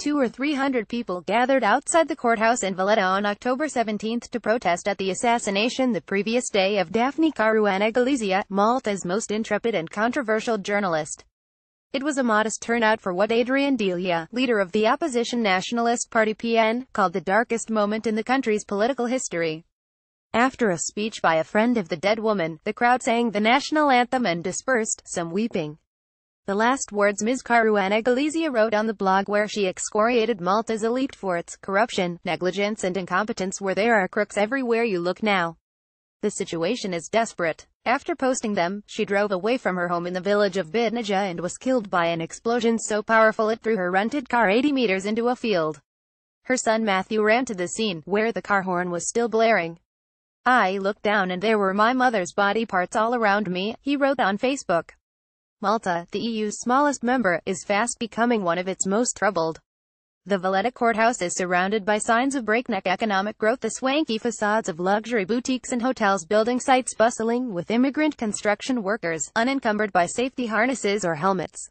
Two or three hundred people gathered outside the courthouse in Valletta on October 17 to protest at the assassination the previous day of Daphne Caruana Galizia, Malta's most intrepid and controversial journalist. It was a modest turnout for what Adrian Delia, leader of the opposition Nationalist Party PN, called the darkest moment in the country's political history. After a speech by a friend of the dead woman, the crowd sang the national anthem and dispersed, some weeping. The last words Ms. Caruana Galizia wrote on the blog where she excoriated Malta's elite for its corruption, negligence and incompetence where there are crooks everywhere you look now. The situation is desperate. After posting them, she drove away from her home in the village of Bidnaja and was killed by an explosion so powerful it threw her rented car 80 meters into a field. Her son Matthew ran to the scene, where the car horn was still blaring. I looked down and there were my mother's body parts all around me, he wrote on Facebook. Malta, the EU's smallest member, is fast becoming one of its most troubled. The Valletta courthouse is surrounded by signs of breakneck economic growth, the swanky facades of luxury boutiques and hotels, building sites bustling with immigrant construction workers, unencumbered by safety harnesses or helmets.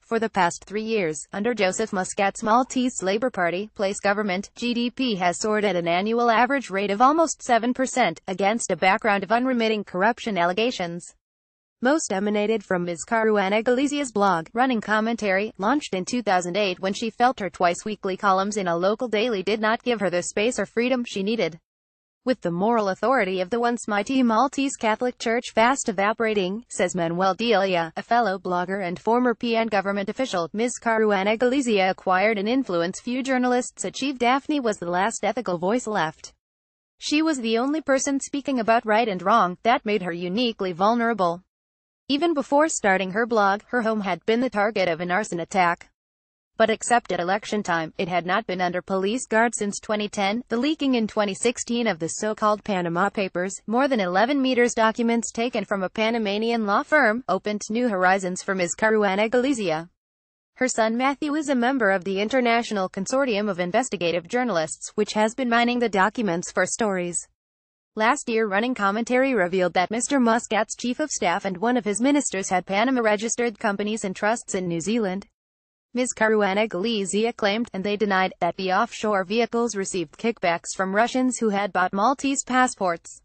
For the past three years, under Joseph Muscat's Maltese Labour Party place government, GDP has soared at an annual average rate of almost 7%, against a background of unremitting corruption allegations. Most emanated from Ms. Caruana Galizia's blog, Running Commentary, launched in 2008 when she felt her twice-weekly columns in a local daily did not give her the space or freedom she needed. With the moral authority of the once mighty Maltese Catholic Church fast evaporating, says Manuel Delia, a fellow blogger and former PN government official, Ms. Caruana Galizia acquired an influence few journalists achieved. Daphne was the last ethical voice left. She was the only person speaking about right and wrong, that made her uniquely vulnerable. Even before starting her blog, her home had been the target of an arson attack. But except at election time, it had not been under police guard since 2010. The leaking in 2016 of the so-called Panama Papers, more than 11 meters documents taken from a Panamanian law firm, opened new horizons for Ms. Caruana Galizia. Her son Matthew is a member of the International Consortium of Investigative Journalists, which has been mining the documents for stories. Last year running commentary revealed that Mr. Muscat's chief of staff and one of his ministers had Panama-registered companies and trusts in New Zealand. Ms. Caruana Galizia claimed, and they denied, that the offshore vehicles received kickbacks from Russians who had bought Maltese passports.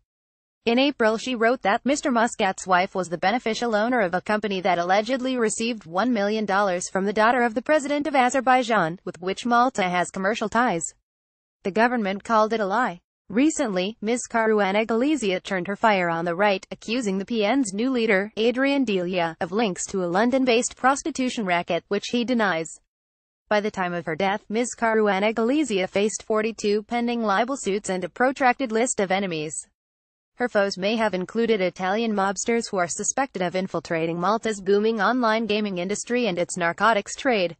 In April she wrote that Mr. Muscat's wife was the beneficial owner of a company that allegedly received $1 million from the daughter of the president of Azerbaijan, with which Malta has commercial ties. The government called it a lie. Recently, Ms. Caruana Galizia turned her fire on the right, accusing the PN's new leader, Adrian Delia, of links to a London-based prostitution racket, which he denies. By the time of her death, Ms. Caruana Galizia faced 42 pending libel suits and a protracted list of enemies. Her foes may have included Italian mobsters who are suspected of infiltrating Malta's booming online gaming industry and its narcotics trade.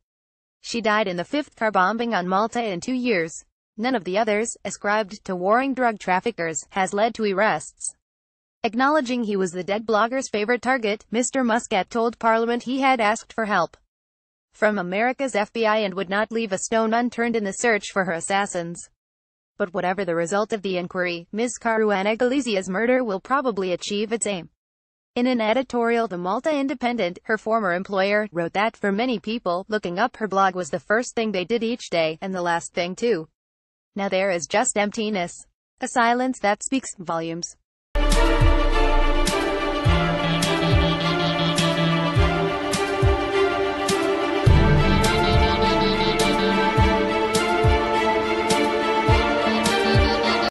She died in the fifth car bombing on Malta in two years. None of the others, ascribed to warring drug traffickers, has led to arrests. Acknowledging he was the dead blogger's favorite target, Mr. Muscat told Parliament he had asked for help from America's FBI and would not leave a stone unturned in the search for her assassins. But whatever the result of the inquiry, Ms. Caruana Galizia's murder will probably achieve its aim. In an editorial the Malta Independent, her former employer, wrote that for many people, looking up her blog was the first thing they did each day, and the last thing too. Now there is just emptiness. A silence that speaks volumes.